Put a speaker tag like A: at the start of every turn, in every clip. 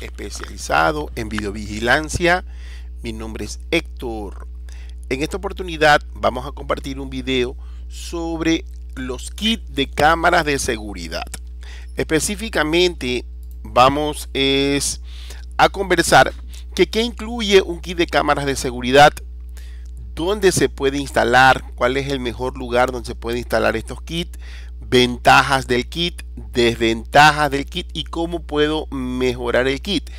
A: especializado en videovigilancia. Mi nombre es Héctor. En esta oportunidad vamos a compartir un video sobre los kits de cámaras de seguridad. Específicamente vamos es a conversar que qué incluye un kit de cámaras de seguridad, dónde se puede instalar, cuál es el mejor lugar donde se puede instalar estos kits, ventajas del kit, desventajas del kit y cómo puedo mejorar el kit.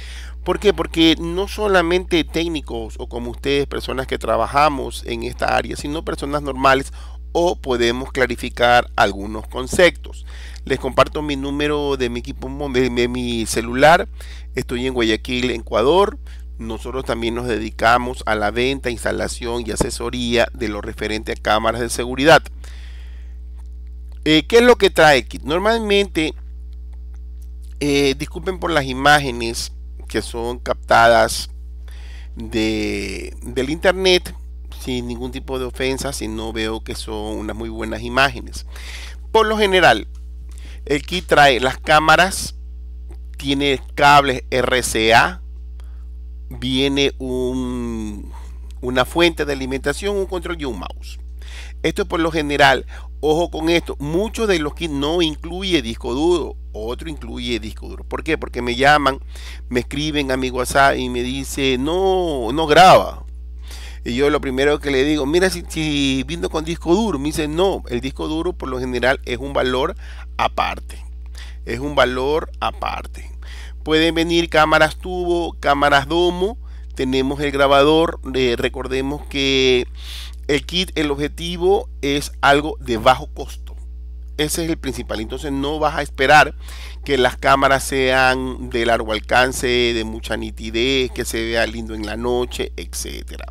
A: ¿Por qué? Porque no solamente técnicos o como ustedes, personas que trabajamos en esta área, sino personas normales o podemos clarificar algunos conceptos. Les comparto mi número de mi equipo, de mi celular. Estoy en Guayaquil, Ecuador. Nosotros también nos dedicamos a la venta, instalación y asesoría de lo referente a cámaras de seguridad. Eh, ¿Qué es lo que trae Kit? Normalmente, eh, disculpen por las imágenes que son captadas de, del internet sin ningún tipo de ofensa, si no veo que son unas muy buenas imágenes. Por lo general, el kit trae las cámaras, tiene cables RCA, viene un, una fuente de alimentación, un control y un mouse. Esto por lo general Ojo con esto, muchos de los que no incluye disco duro, otro incluye disco duro. ¿Por qué? Porque me llaman, me escriben a mi WhatsApp y me dice, no, no graba. Y yo lo primero que le digo, mira si, si vino con disco duro, me dice, no, el disco duro por lo general es un valor aparte. Es un valor aparte. Pueden venir cámaras tubo, cámaras domo, tenemos el grabador, eh, recordemos que el kit, el objetivo es algo de bajo costo. Ese es el principal. Entonces no vas a esperar que las cámaras sean de largo alcance, de mucha nitidez, que se vea lindo en la noche, etcétera.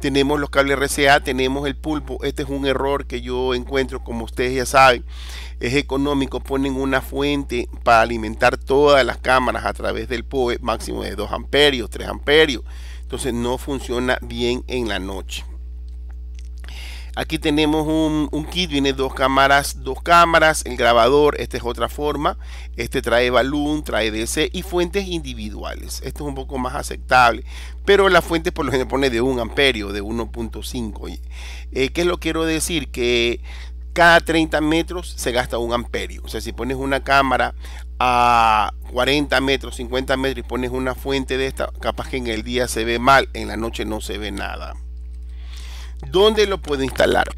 A: Tenemos los cables RCA, tenemos el pulpo. Este es un error que yo encuentro, como ustedes ya saben. Es económico, ponen una fuente para alimentar todas las cámaras a través del POE máximo de 2 amperios, 3 amperios. Entonces no funciona bien en la noche. Aquí tenemos un, kit, viene dos cámaras, dos cámaras, el grabador, esta es otra forma. Este trae balloon, trae DC y fuentes individuales. Esto es un poco más aceptable, pero la fuente por lo general pone de un amperio, de 1.5. Eh, ¿Qué es lo quiero decir? Que cada 30 metros se gasta un amperio. O sea, si pones una cámara a 40 metros, 50 metros y pones una fuente de esta, capaz que en el día se ve mal, en la noche no se ve nada. ¿Dónde lo puedo instalar?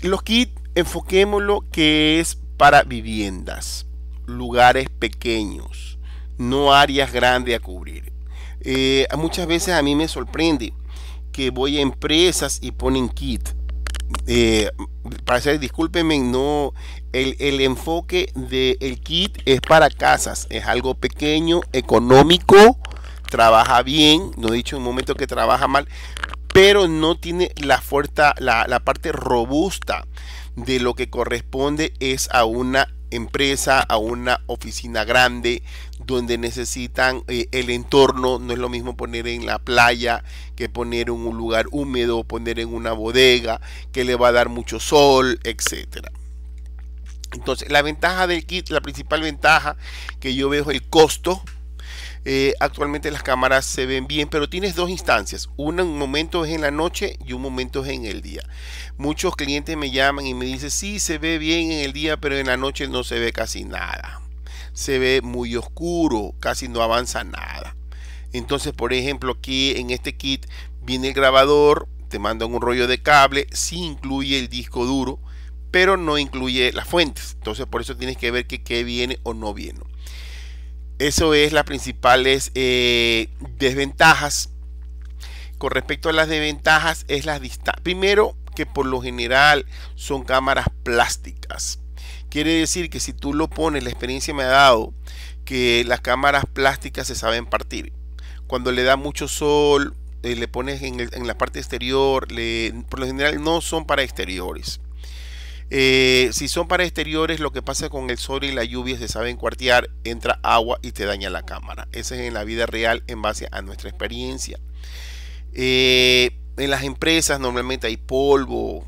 A: Los kits, enfoquémoslo que es para viviendas, lugares pequeños, no áreas grandes a cubrir. Eh, muchas veces a mí me sorprende que voy a empresas y ponen kit. Eh, para ser, discúlpenme, no, el, enfoque del el kit es para casas, es algo pequeño, económico, trabaja bien, no he dicho en un momento que trabaja mal, pero no tiene la, fuerza, la, parte robusta de lo que corresponde es a una empresa, a una oficina grande, donde necesitan eh, el entorno. No es lo mismo poner en la playa que poner en un lugar húmedo, poner en una bodega que le va a dar mucho sol, etcétera. Entonces, la ventaja del kit, la principal ventaja que yo veo es el costo eh, actualmente las cámaras se ven bien, pero tienes dos instancias. Una, un momento es en la noche y un momento es en el día. Muchos clientes me llaman y me dicen, sí, se ve bien en el día, pero en la noche no se ve casi nada. Se ve muy oscuro, casi no avanza nada. Entonces, por ejemplo, aquí en este kit viene el grabador, te mandan un rollo de cable, sí incluye el disco duro, pero no incluye las fuentes. Entonces, por eso tienes que ver que qué viene o no viene. Eso es las principales eh, desventajas. Con respecto a las desventajas, es las distancia Primero, que por lo general son cámaras plásticas. Quiere decir que si tú lo pones, la experiencia me ha dado que las cámaras plásticas se saben partir. Cuando le da mucho sol, eh, le pones en, la parte exterior, por lo general no son para exteriores. Eh, si son para exteriores, lo que pasa con el sol y la lluvia se saben cuartear, entra agua y te daña la cámara. Ese es en la vida real en base a nuestra experiencia. Eh, en las empresas normalmente hay polvo,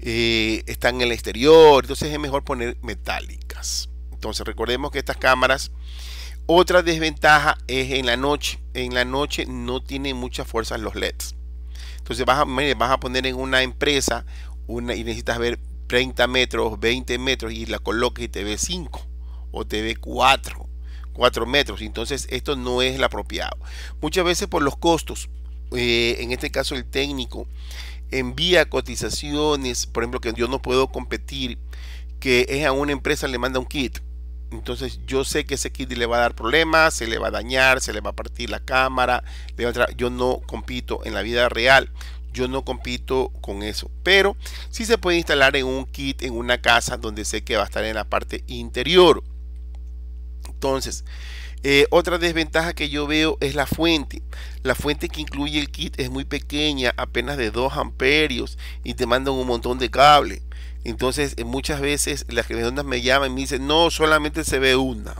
A: eh, están en el exterior, entonces es mejor poner metálicas. Entonces recordemos que estas cámaras, otra desventaja es en la noche. En la noche no tienen muchas fuerzas los LEDs. Entonces vas a, vas a poner en una empresa una, y necesitas ver 30 metros, 20 metros y la coloca y te ve 5 o te ve 4, 4 metros. Entonces esto no es el apropiado. Muchas veces por los costos, eh, en este caso el técnico envía cotizaciones, por ejemplo, que yo no puedo competir, que es a una empresa le manda un kit. Entonces yo sé que ese kit le va a dar problemas, se le va a dañar, se le va a partir la cámara, yo no compito en la vida real, yo no compito con eso. Pero sí se puede instalar en un kit, en una casa donde sé que va a estar en la parte interior. Entonces, eh, otra desventaja que yo veo es la fuente. La fuente que incluye el kit es muy pequeña, apenas de 2 amperios y te mandan un montón de cable. Entonces, eh, muchas veces las redondas me llaman y me dicen, no, solamente se ve una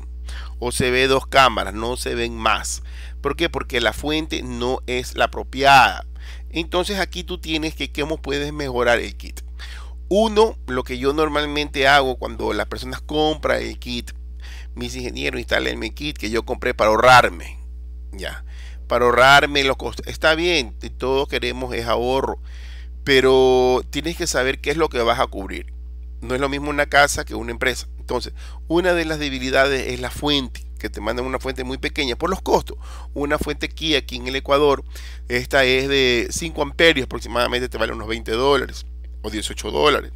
A: o se ve dos cámaras, no se ven más. ¿Por qué? Porque la fuente no es la apropiada. Entonces aquí tú tienes que cómo puedes mejorar el kit. Uno, lo que yo normalmente hago cuando las personas compran el kit, mis ingenieros instalan mi kit que yo compré para ahorrarme. Ya, para ahorrarme los costos. Está bien, todos queremos es ahorro, pero tienes que saber qué es lo que vas a cubrir. No es lo mismo una casa que una empresa. Entonces, una de las debilidades es la fuente que te mandan una fuente muy pequeña por los costos. Una fuente aquí, aquí en el Ecuador, esta es de 5 amperios aproximadamente, te vale unos 20 dólares o 18 dólares.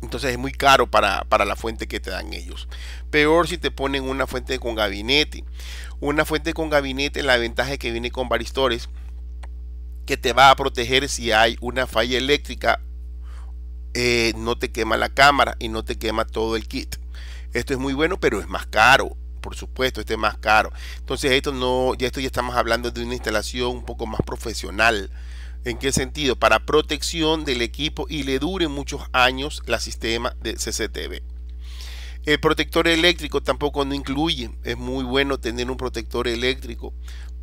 A: Entonces es muy caro para, la fuente que te dan ellos. Peor si te ponen una fuente con gabinete. Una fuente con gabinete, la ventaja es que viene con varistores que te va a proteger si hay una falla eléctrica. Eh, no te quema la cámara y no te quema todo el kit. Esto es muy bueno, pero es más caro. Por supuesto, este es más caro. Entonces, esto no, ya esto ya estamos hablando de una instalación un poco más profesional. ¿En qué sentido? Para protección del equipo y le dure muchos años la sistema de CCTV. El protector eléctrico tampoco no incluye. Es muy bueno tener un protector eléctrico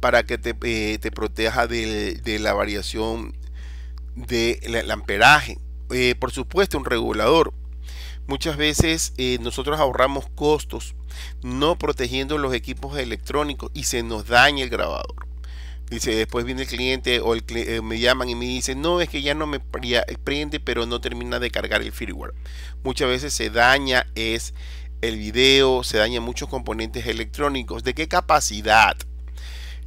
A: para que te, eh, proteja de, la variación del de amperaje. Eh, por supuesto, un regulador. Muchas veces eh, nosotros ahorramos costos no protegiendo los equipos electrónicos y se nos daña el grabador. Dice, después viene el cliente o el, eh, me llaman y me dicen, no, es que ya no me prende, pero no termina de cargar el firmware. Muchas veces se daña es el video, se dañan muchos componentes electrónicos. ¿De qué capacidad?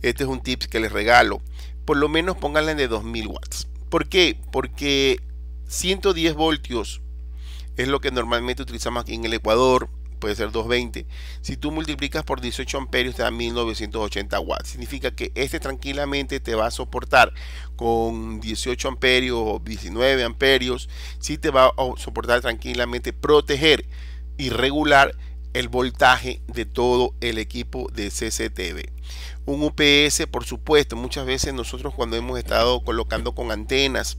A: Este es un tip que les regalo. Por lo menos pónganle de 2000 watts. ¿Por qué? Porque 110 voltios es lo que normalmente utilizamos aquí en el Ecuador, puede ser 220. Si tú multiplicas por 18 amperios te da 1980 watts. Significa que este tranquilamente te va a soportar con 18 amperios o 19 amperios. Si sí te va a soportar tranquilamente proteger y regular el voltaje de todo el equipo de CCTV. Un UPS, por supuesto, muchas veces nosotros cuando hemos estado colocando con antenas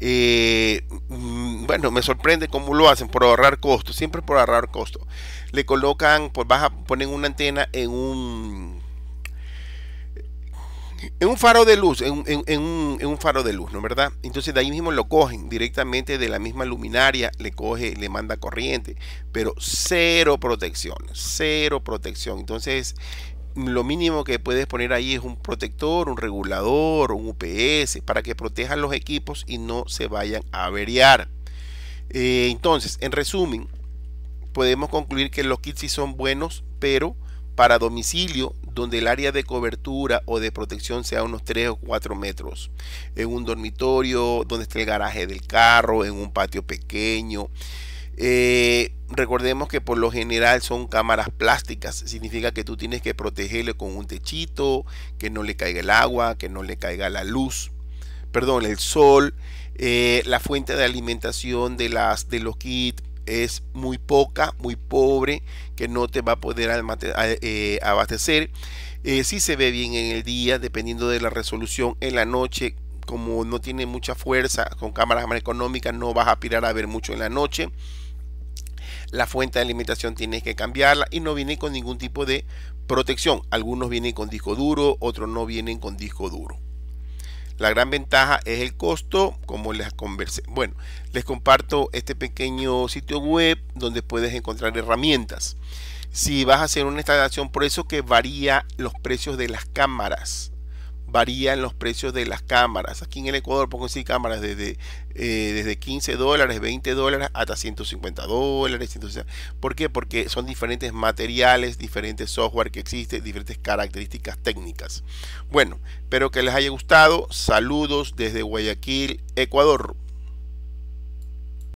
A: eh, mm, bueno, me sorprende cómo lo hacen por ahorrar costos, siempre por ahorrar costo Le colocan, pues baja, ponen una antena en un en un faro de luz, en, un, en, un, faro de luz, ¿no verdad? Entonces de ahí mismo lo cogen, directamente de la misma luminaria, le coge, le manda corriente, pero cero protección, cero protección. Entonces lo mínimo que puedes poner ahí es un protector, un regulador, un UPS, para que protejan los equipos y no se vayan a averiar. Eh, entonces, en resumen, podemos concluir que los kits sí son buenos, pero para domicilio, donde el área de cobertura o de protección sea unos 3 o 4 metros, en un dormitorio, donde esté el garaje del carro, en un patio pequeño. Eh, recordemos que por lo general son cámaras plásticas, significa que tú tienes que protegerle con un techito, que no le caiga el agua, que no le caiga la luz, perdón, el sol, eh, la fuente de alimentación de, las, de los kits es muy poca, muy pobre, que no te va a poder eh, abastecer. si se ve bien en el día, dependiendo de la resolución, en la noche como no tiene mucha fuerza, con cámaras más económicas no vas a aspirar a ver mucho en la noche. La fuente de alimentación tienes que cambiarla y no viene con ningún tipo de protección. Algunos vienen con disco duro, otros no vienen con disco duro. La gran ventaja es el costo, como les Bueno, les comparto este pequeño sitio web donde puedes encontrar herramientas. Si vas a hacer una instalación, por eso que varía los precios de las cámaras varían los precios de las cámaras. Aquí en el Ecuador pongo sí cámaras desde, eh, desde 15 dólares, 20 dólares hasta 150 dólares. ¿Por qué? Porque son diferentes materiales, diferentes software que existe, diferentes características técnicas. Bueno, espero que les haya gustado. Saludos desde Guayaquil, Ecuador.